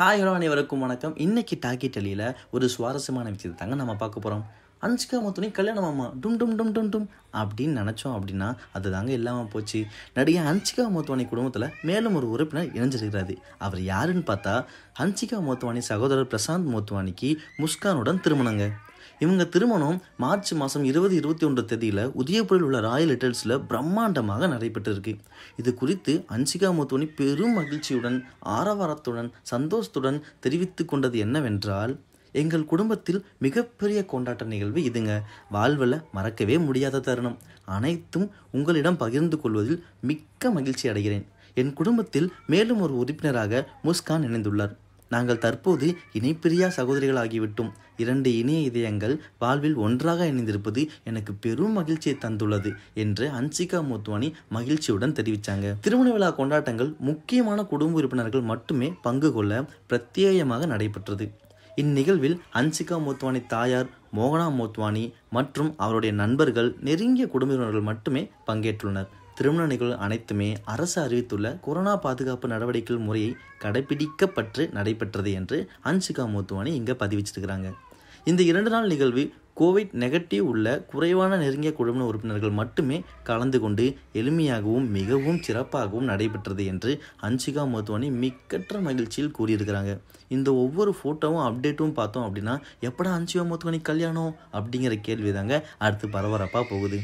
hi hello அனைவருக்கும் வணக்கம் இன்னைக்கு டாக்கி டெலியில் ஒரு சுவாரஸ்யமான விஷயத்தை தாங்க நம்ம பார்க்க போகிறோம் அனுஷ்கா மொத்தனி கல்யாணம் ஆமா டும் டும் டும் டும் டும் அப்படின்னு நினச்சோம் அப்படின்னா அது தாங்க இல்லாமல் போச்சு நடிகை ஹன்சிகா மோத்வானி குடும்பத்தில் மேலும் ஒரு உறுப்பினர் இணைஞ்சிருக்கிறாரு அவர் யாருன்னு பார்த்தா ஹன்சிகா மோத்வானி சகோதரர் பிரசாந்த் மோத்வானிக்கு முஸ்கானுடன் திருமணங்க இவங்க திருமணம் மார்ச் மாதம் இருபது இருபத்தி ஒன்று தேதியில் உதயபுரியில் உள்ள ராயல் ஹெட்டல்ஸில் பிரம்மாண்டமாக நடைபெற்றிருக்கு இது குறித்து அன்சிகா முத்துவனி பெரும் மகிழ்ச்சியுடன் ஆரவாரத்துடன் சந்தோஷத்துடன் தெரிவித்து கொண்டது என்னவென்றால் எங்கள் குடும்பத்தில் மிகப்பெரிய கொண்டாட்ட நிகழ்வு இதுங்க வாழ்வில் மறக்கவே முடியாத தருணம் அனைத்தும் உங்களிடம் பகிர்ந்து கொள்வதில் மிக்க மகிழ்ச்சி அடைகிறேன் என் குடும்பத்தில் மேலும் ஒரு உறுப்பினராக முஸ்கான் இணைந்துள்ளார் நாங்கள் தற்போது இணைப்பிரியா சகோதரிகளாகிவிட்டோம் இரண்டு இணைய இதயங்கள் வாழ்வில் ஒன்றாக இணைந்திருப்பது எனக்கு பெரும் மகிழ்ச்சியை தந்துள்ளது என்று அன்சிகா மோத்வானி மகிழ்ச்சியுடன் தெரிவித்தாங்க திருமண விழா கொண்டாட்டங்கள் முக்கியமான குடும்ப உறுப்பினர்கள் மட்டுமே பங்கு கொள்ள பிரத்யேகமாக நடைபெற்றது இந்நிகழ்வில் அன்சிகா மோத்வானி தாயார் மோகனா மோத்வானி மற்றும் அவருடைய நண்பர்கள் நெருங்கிய குடும்பத்தினர்கள் மட்டுமே பங்கேற்றுள்ளனர் திருமண நிகழ்வு அனைத்துமே அரசு அறிவித்துள்ள கொரோனா பாதுகாப்பு நடவடிக்கைகள் முறையை கடைபிடிக்கப்பட்டு நடைபெற்றது என்று அன்சிகா மோத்துவானி இங்கே பதிவிச்சிருக்கிறாங்க இந்த இரண்டு நாள் நிகழ்வு கோவிட் நெகட்டிவ் உள்ள குறைவான நெருங்கிய குழுமண உறுப்பினர்கள் மட்டுமே கலந்து கொண்டு எளிமையாகவும் மிகவும் சிறப்பாகவும் நடைபெற்றது என்று அன்சிகா மோத்வானி மிக்கற்ற மகிழ்ச்சியில் கூறியிருக்கிறாங்க இந்த ஒவ்வொரு ஃபோட்டோவும் அப்டேட்டும் பார்த்தோம் அப்படின்னா எப்படா அன்சிகா மோத்வானி கல்யாணம் அப்படிங்கிற கேள்வி தாங்க அடுத்து பரபரப்பாக போகுது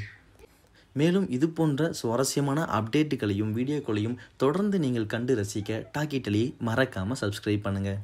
மேலும் இது போன்ற சுவாரஸ்யமான அப்டேட்டுகளையும் வீடியோக்களையும் தொடர்ந்து நீங்கள் கண்டு ரசிக்க டாக்கி மறக்காமல் சப்ஸ்கிரைப் பண்ணுங்கள்